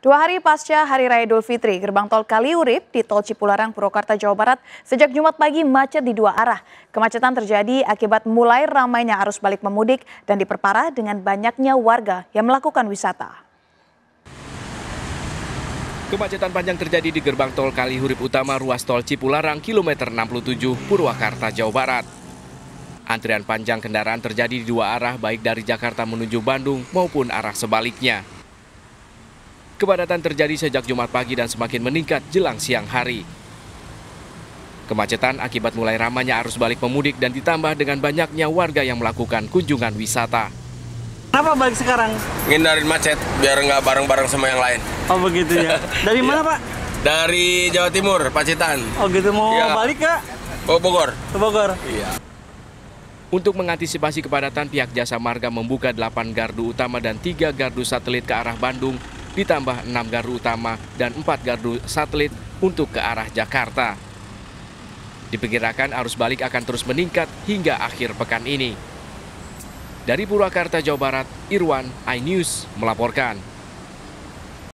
Dua hari pasca Hari Raya Idul Fitri, gerbang tol Kaliurip di Tol Cipularang, Purwakarta, Jawa Barat sejak Jumat pagi macet di dua arah. Kemacetan terjadi akibat mulai ramainya arus balik pemudik dan diperparah dengan banyaknya warga yang melakukan wisata. Kemacetan panjang terjadi di gerbang tol Kaliurip Utama ruas tol Cipularang kilometer 67 Purwakarta, Jawa Barat. Antrian panjang kendaraan terjadi di dua arah baik dari Jakarta menuju Bandung maupun arah sebaliknya. Kepadatan terjadi sejak Jumat pagi dan semakin meningkat jelang siang hari. Kemacetan akibat mulai ramanya arus balik pemudik dan ditambah dengan banyaknya warga yang melakukan kunjungan wisata. Kenapa balik sekarang? Ngindarin macet, biar nggak bareng-bareng sama yang lain. Oh begitu ya. Dari iya. mana Pak? Dari Jawa Timur, Pacitan. Oh gitu, mau ya. balik nggak? Ke Bogor. Ke Bogor? Iya. Untuk mengantisipasi kepadatan, pihak Jasa Marga membuka 8 gardu utama dan 3 gardu satelit ke arah Bandung ditambah 6 gardu utama dan 4 gardu satelit untuk ke arah Jakarta. Diperkirakan arus balik akan terus meningkat hingga akhir pekan ini. Dari Purwakarta, Jawa Barat, Irwan, iNews melaporkan.